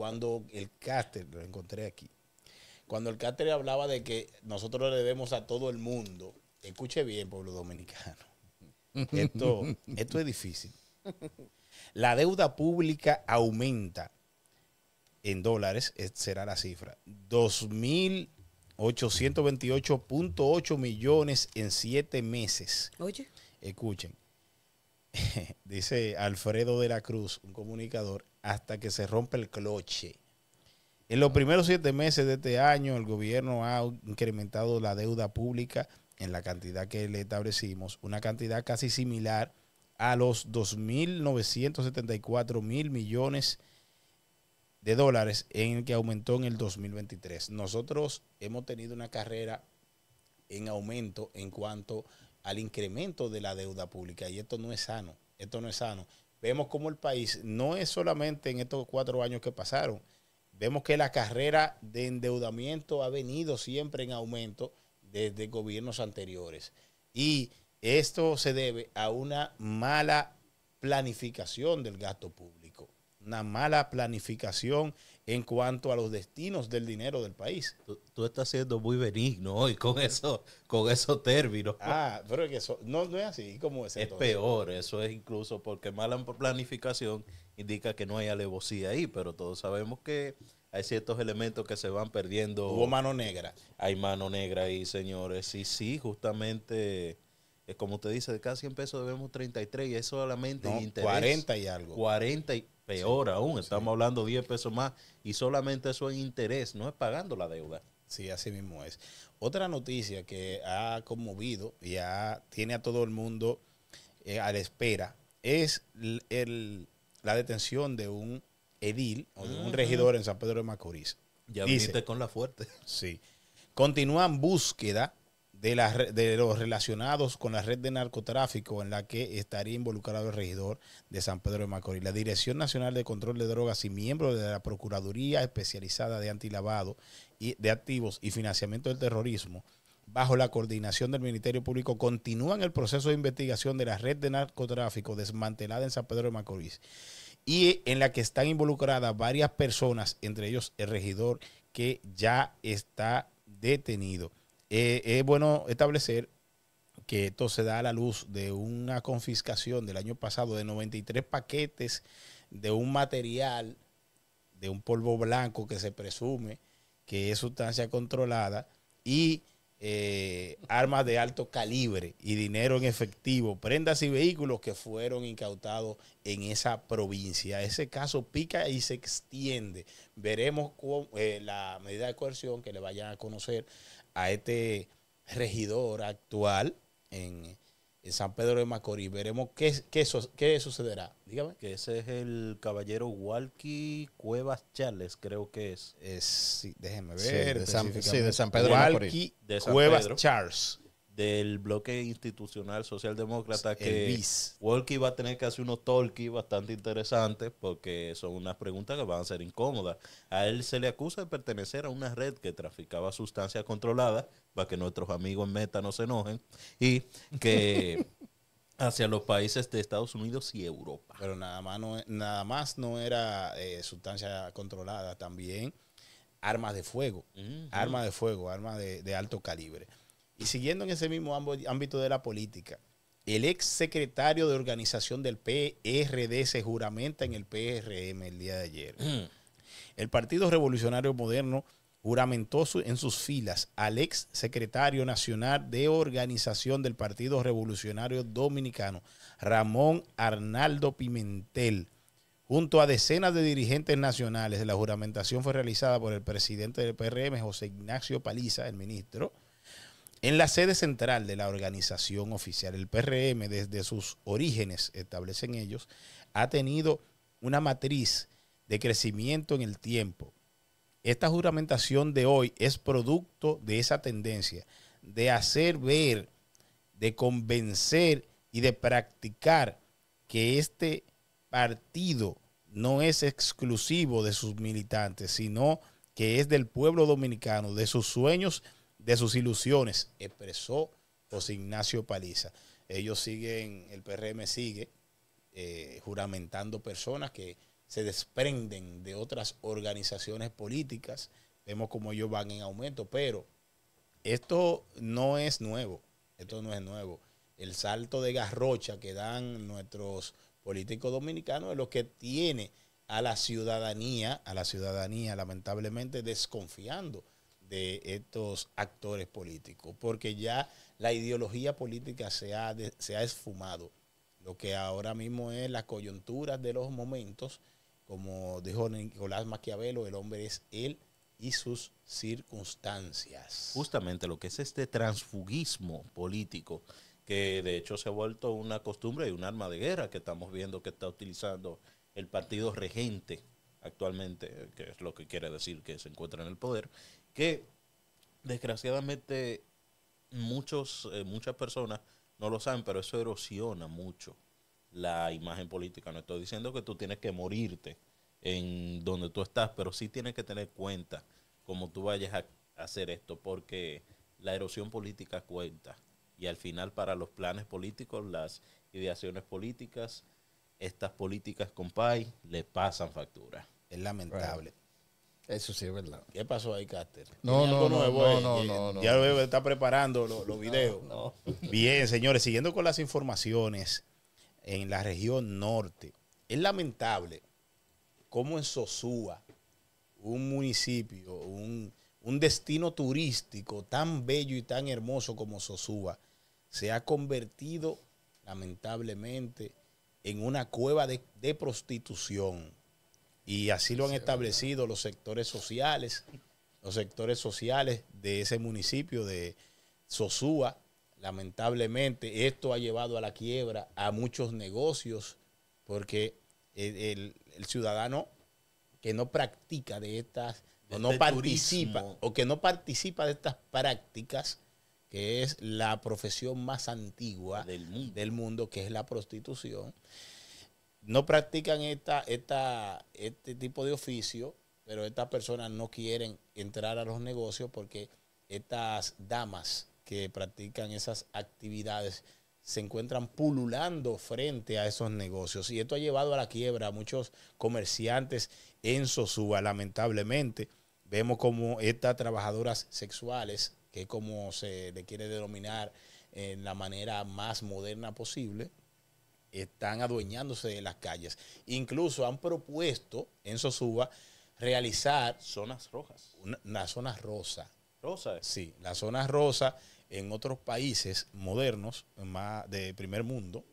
cuando el caster, lo encontré aquí, cuando el caster hablaba de que nosotros le debemos a todo el mundo, escuche bien, pueblo dominicano, esto, es difícil. La deuda pública aumenta en dólares, eh, será la cifra, 2.828.8 millones en siete meses. Oye. Escuchen, dice Alfredo de la Cruz, un comunicador, hasta que se rompe el cloche. En los primeros siete meses de este año, el gobierno ha incrementado la deuda pública en la cantidad que le establecimos, una cantidad casi similar a los 2.974 mil millones de dólares en el que aumentó en el 2023. Nosotros hemos tenido una carrera en aumento en cuanto al incremento de la deuda pública y esto no es sano, esto no es sano. Vemos como el país no es solamente en estos cuatro años que pasaron, vemos que la carrera de endeudamiento ha venido siempre en aumento desde gobiernos anteriores y esto se debe a una mala planificación del gasto público una mala planificación en cuanto a los destinos del dinero del país. Tú, estás siendo muy benigno hoy con eso, con esos términos. Ah, pero que eso, no, es así como es. Es peor, eso es incluso porque mala planificación indica que no hay alevosía ahí, pero todos sabemos que hay ciertos elementos que se van perdiendo. Hubo mano negra. Hay mano negra ahí, señores. Y sí, justamente eh, como usted dice, de cada 100 pesos debemos 33 y es solamente en interés. 40 y algo. 40 y peor aún, estamos hablando 10 pesos más y solamente eso en interés, no es pagando la deuda. Sí, así mismo es. Otra noticia que ha conmovido y tiene a todo el mundo eh, a la espera es la detención de un edil o de un regidor en San Pedro de Macorís. Ya Dice, con la fuerte. Sí. Continúan búsqueda de, de los relacionados con la red de narcotráfico en la que estaría involucrado el regidor de San Pedro de Macorís. La Dirección Nacional de Control de Drogas y miembro de la Procuraduría Especializada de Antilavado y de Activos y Financiamiento del Terrorismo, bajo la coordinación del Ministerio Público, continúan el proceso de investigación de la red de narcotráfico desmantelada en San Pedro de Macorís y en la que están involucradas varias personas, entre ellos el regidor que ya está detenido. Eh, es bueno establecer que esto se da a la luz de una confiscación del año pasado de 93 paquetes de un material, de un polvo blanco que se presume que es sustancia controlada y eh, armas de alto calibre y dinero en efectivo, prendas y vehículos que fueron incautados en esa provincia. Ese caso pica y se extiende. Veremos eh, la medida de coerción que le vayan a conocer a este regidor actual en, San Pedro de Macorís. Veremos qué, qué, qué, sucederá. Dígame. Que ese es el caballero Walky Cuevas Charles, creo que es. es déjeme ver. Sí, de San, sí, de Pedro de Macorís. Cuevas Charles del bloque institucional socialdemócrata que Walkie va a tener que hacer unos talkies bastante interesantes porque son unas preguntas que van a ser incómodas. A él se le acusa de pertenecer a una red que traficaba sustancias controladas para que nuestros amigos en Meta no se enojen y que hacia los países de Estados Unidos y Europa. Pero nada más no, e, nada más no era eh, sustancia controlada, también armas de fuego, armas de fuego, armas de alto calibre. Y siguiendo en ese mismo ámbito de la política, el ex secretario de organización del PRD se juramenta en el PRM el día de ayer. Mm. El Partido Revolucionario Moderno juramentó en sus filas al ex secretario nacional de organización del Partido Revolucionario Dominicano, Ramón Arnaldo Pimentel, junto a decenas de dirigentes nacionales. La juramentación fue realizada por el presidente del PRM, José Ignacio Paliza, el ministro, en la sede central de la organización oficial, el PRM, desde sus orígenes, establecen ellos, ha tenido una matriz de crecimiento en el tiempo. Esta juramentación de hoy es producto de esa tendencia de hacer ver, de convencer y de practicar que este partido no es exclusivo de sus militantes, sino que es del pueblo dominicano, de sus sueños de sus ilusiones, expresó José Ignacio Paliza. Ellos siguen, el PRM sigue eh, juramentando personas que se desprenden de otras organizaciones políticas. Vemos como ellos van en aumento, pero esto no es nuevo. Esto no es nuevo. El salto de garrocha que dan nuestros políticos dominicanos es lo que tiene a la ciudadanía, a la ciudadanía lamentablemente desconfiando de estos actores políticos, porque ya la ideología política se ha, se ha esfumado. Lo que ahora mismo es la coyuntura de los momentos, como dijo Nicolás Maquiavelo, el hombre es él y sus circunstancias. Justamente lo que es este transfugismo político, que de hecho se ha vuelto una costumbre y un arma de guerra que estamos viendo que está utilizando el partido regente actualmente, que es lo que quiere decir que se encuentra en el poder, que desgraciadamente muchos, eh, muchas personas no lo saben, pero eso erosiona mucho la imagen política. No estoy diciendo que tú tienes que morirte en donde tú estás, pero sí tienes que tener cuenta cómo tú vayas a hacer esto, porque la erosión política cuenta. Y al final para los planes políticos, las ideaciones políticas, estas políticas, compay, le pasan factura. Es lamentable. Eso sí es verdad. ¿Qué pasó ahí, Caster? No, no, eh, no, no, Ya lo veo, está preparando los, videos. Bien, señores, siguiendo con las informaciones en la región norte. Es lamentable cómo en Sosúa, un municipio, un, un destino turístico tan bello y tan hermoso como Sosúa, se ha convertido lamentablemente en una cueva de, prostitución. Y así lo han establecido los sectores sociales, los sectores sociales de ese municipio de Sosúa. Lamentablemente, esto ha llevado a la quiebra a muchos negocios, porque el, ciudadano que no practica de estas, o no este participa, o que no participa de estas prácticas, que es la profesión más antigua del mundo, que es la prostitución. No practican esta, este tipo de oficio, pero estas personas no quieren entrar a los negocios porque estas damas que practican esas actividades se encuentran pululando frente a esos negocios. Y esto ha llevado a la quiebra a muchos comerciantes en Sosúa, lamentablemente. Vemos como estas trabajadoras sexuales que como se le quiere denominar en la manera más moderna posible, están adueñándose de las calles. Incluso han propuesto en Sosuba realizar... Zonas rojas. Una, una zona rosa. Rosa. Sí, las zonas rosa en otros países modernos, más de primer mundo,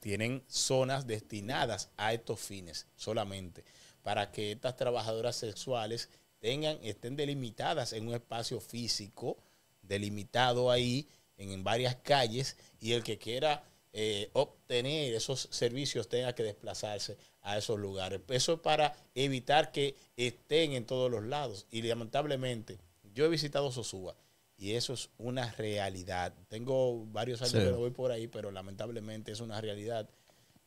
tienen zonas destinadas a estos fines solamente, para que estas trabajadoras sexuales tengan, estén delimitadas en un espacio físico, delimitado ahí en, varias calles, y el que quiera eh, obtener esos servicios tenga que desplazarse a esos lugares. Eso es para evitar que estén en todos los lados. Y lamentablemente, yo he visitado Sosúa y eso es una realidad. Tengo varios años que lo voy por ahí, pero lamentablemente es una realidad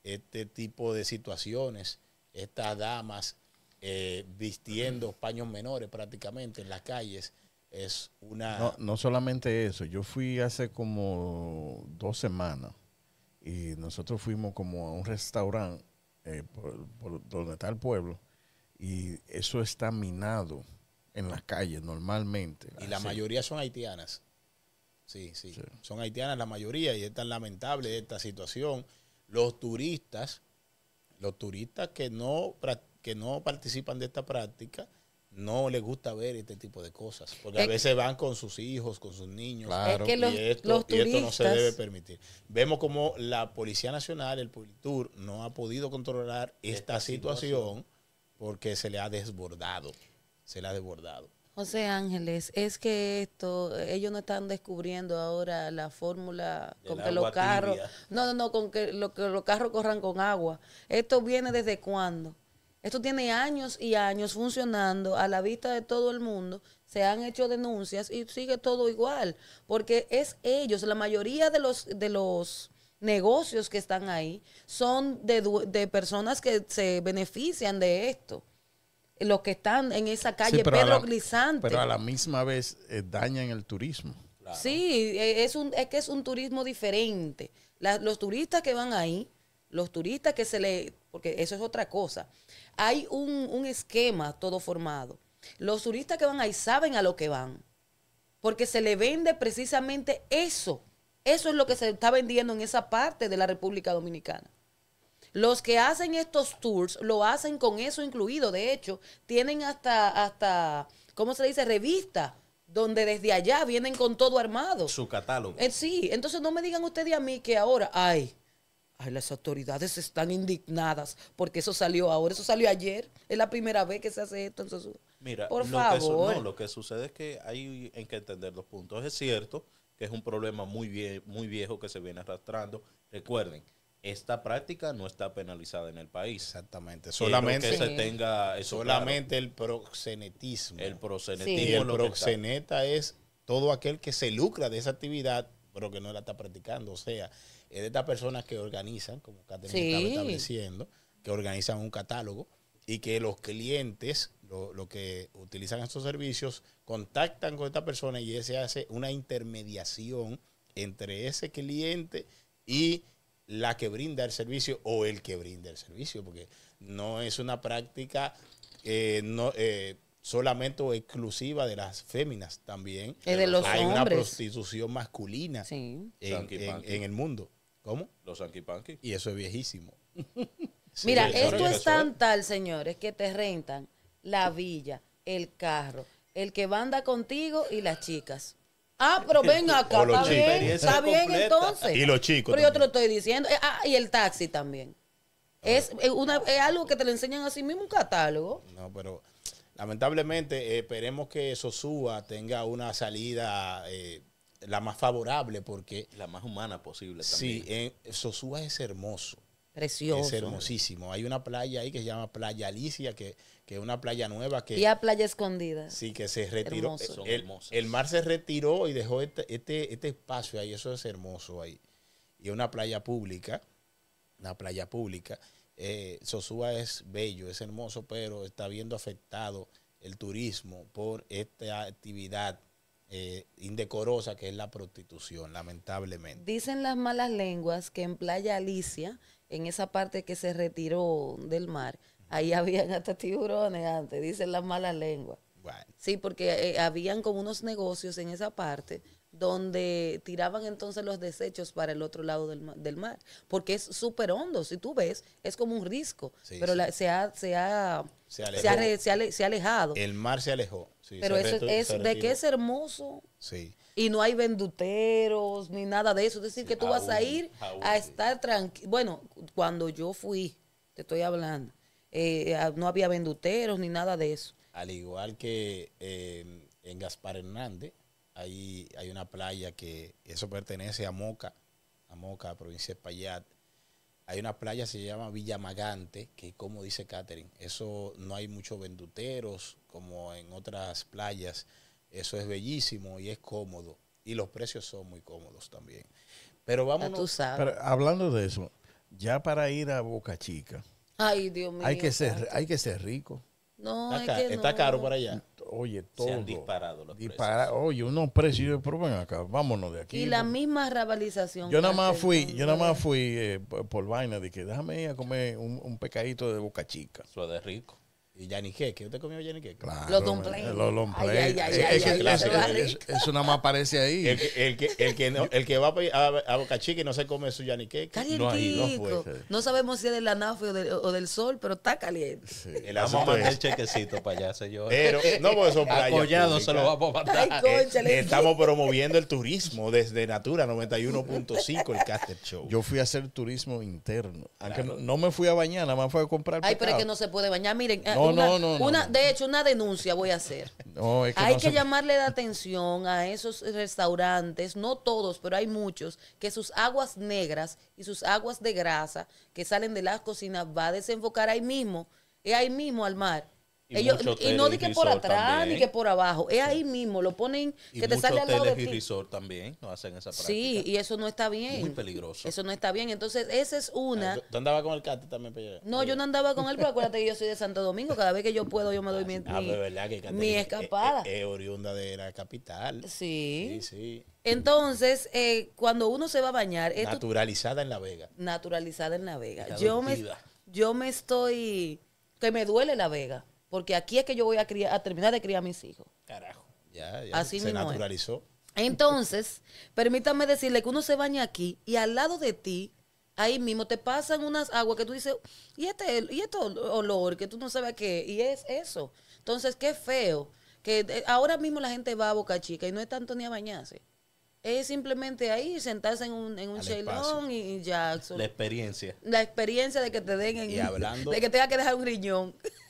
este tipo de situaciones. Estas damas eh, vistiendo paños menores prácticamente en las calles. Es una... No, solamente eso, yo fui hace como dos semanas y nosotros fuimos como a un restaurante eh, por, donde está el pueblo y eso está minado en las calles normalmente. Y la mayoría son haitianas. Sí, sí, Son haitianas la mayoría y es tan lamentable esta situación. Los turistas, los turistas que no practican que no participan de esta práctica no les gusta ver este tipo de cosas, porque a veces van con sus hijos, con sus niños, claro, los, y, esto, no se debe permitir. Vemos como la Policía Nacional, el Tour, no ha podido controlar esta, situación, porque se le ha desbordado, se le ha desbordado. José Ángeles, es que esto, ellos no están descubriendo ahora la fórmula con que los carros, no, no, no, con lo, que los carros corran con agua. ¿Esto viene desde cuándo? Esto tiene años y años funcionando a la vista de todo el mundo. Se han hecho denuncias y sigue todo igual, porque es ellos, la mayoría de los de los negocios que están ahí son de, personas que se benefician de esto. Los que están en esa calle Pedro Pero a la misma vez eh, dañan el turismo. Sí, eh, es, un, es que es un turismo diferente. los turistas que van ahí los turistas que se le, porque eso es otra cosa. Hay un, esquema todo formado. Los turistas que van ahí saben a lo que van, porque se le vende precisamente eso. Eso es lo que se está vendiendo en esa parte de la República Dominicana. Los que hacen estos tours lo hacen con eso incluido. De hecho, tienen hasta, hasta ¿cómo se dice? Revista, donde desde allá vienen con todo armado. Su catálogo. Eh, sí, entonces no me digan ustedes a mí que ahora, hay las autoridades están indignadas porque eso salió ahora, eso salió ayer. Es la primera vez que se hace esto. Entonces, Mira, por favor. no, lo que sucede es que hay en que entender los puntos. Es cierto que es un problema muy, muy viejo que se viene arrastrando. Recuerden, esta práctica no está penalizada en el país. Exactamente. Solamente tenga solamente el proxenetismo. El proxenetismo. el proxeneta es todo aquel que se lucra de esa actividad pero que no la está practicando. O sea, es de estas personas que organizan, como Caterina estableciendo, que organizan un catálogo y que los clientes, los que utilizan estos servicios, contactan con esta persona y se hace una intermediación entre ese cliente y la que brinda el servicio o el que brinda el servicio, porque no es una práctica eh, no, eh, solamente o exclusiva de las féminas también. de los Hay una prostitución masculina en, el mundo. ¿Cómo? Los Panky. Y eso es viejísimo. Mira, esto es tan tal, señores, que te rentan la villa, el carro, el que banda contigo y las chicas. Ah, pero ven acá, está bien, entonces. Y los chicos. Pero yo te lo estoy diciendo. Eh, ah, y el taxi también. Es, es algo que te le enseñan a sí mismo un catálogo. No, pero Lamentablemente, eh, esperemos que Sosúa tenga una salida eh, la más favorable porque... La más humana posible también. Sí, en, Sosúa es hermoso. Precioso. Es hermosísimo. Hay una playa ahí que se llama Playa Alicia, que, es una playa nueva. que Y a Playa Escondida. Sí, que se retiró. El, el, mar se retiró y dejó este, este, este, espacio ahí. Eso es hermoso ahí. Y es una playa pública. Una playa pública eh, Sosúa es bello, es hermoso, pero está viendo afectado el turismo por esta actividad eh, indecorosa que es la prostitución, lamentablemente. Dicen las malas lenguas que en Playa Alicia, en esa parte que se retiró del mar, ahí habían hasta tiburones antes, dicen las malas lenguas. Sí, porque eh, habían como unos negocios en esa parte donde tiraban entonces los desechos para el otro lado del, mar, porque es súper hondo, si tú ves, es como un risco, pero La, se, ha, se, ha, se, ha alejado. El mar se alejó. pero eso es de que es hermoso. Sí. Y no hay venduteros ni nada de eso. Es decir, que tú vas a ir a estar tranquilo. Bueno, cuando yo fui, te estoy hablando, eh, no había venduteros ni nada de eso. Al igual que eh, en Gaspar Hernández, hay una playa que eso pertenece a Moca, a Moca, provincia de Payat. Hay una playa que se llama Villa Magante, que como dice Catherine, eso no hay muchos venduteros como en otras playas. Eso es bellísimo y es cómodo. Y los precios son muy cómodos también. Pero vamos. a hablando de eso, ya para ir a Boca Chica. Ay, Dios mío. Hay que ser, hay que ser rico. No, está, está caro para allá oye, todo. Se han disparado los Oye, unos precios, pero ven acá, vámonos de aquí. Y la misma rabalización. Yo nada más fui, yo nada más fui eh, por, vaina de que déjame ir a comer un, un pecadito de boca chica. Suave rico. Y ¿qué ¿usted comió Yaniqueque? Claro. Los dumplings. Los dumplings. Es, es, eso nada más aparece ahí. El que, el que, el que, va a, Boca Chica y no se come su Yaniqueque. No, no, no sabemos si es del anafe o del, o del sol, pero está caliente. El vamos a el chequecito para allá, señor. Pero, no, por eso apoyado se lo vamos a mandar. Eh, estamos promoviendo el turismo desde Natura 91.5, el Caster Show. Yo fui a hacer turismo interno. Aunque no, no, me fui a bañar, nada más fui a comprar. Ay, pero es que no se puede bañar. Miren, no, eh, de hecho, una denuncia voy a hacer. hay que llamarle la atención a esos restaurantes, no todos, pero hay muchos, que sus aguas negras y sus aguas de grasa que salen de las cocinas va a desenfocar ahí mismo, y eh, ahí mismo al mar. Y, no di que por atrás ni que por abajo, es ahí mismo, lo ponen que te sale al lado de ti. Y resort también no hacen esa práctica. Sí, y eso no está bien. Muy peligroso. Eso no está bien. Entonces, esa es una. ¿Tú andabas con el Cate también No, yo no andaba con él, pero acuérdate que yo soy de Santo Domingo, cada vez que yo puedo yo me doy mi, mi, escapada. Es, oriunda de la capital. Sí. Sí, sí. Entonces, eh, cuando uno se va a bañar... naturalizada en La Vega. Naturalizada en La Vega. yo me, yo me estoy... que me duele La Vega porque aquí es que yo voy a, a terminar de criar a mis hijos. Carajo. Ya, ya se naturalizó. Entonces, permítame decirle que uno se baña aquí y al lado de ti, ahí mismo te pasan unas aguas que tú dices, y este, y este olor que tú no sabes qué, y es eso. Entonces, qué feo. Que eh, ahora mismo la gente va a Boca Chica y no es tanto ni a bañarse. Es simplemente ahí, sentarse en un, en un chelón y, ya. La experiencia. La experiencia de que te den. En, y hablando. De que tenga que dejar un riñón.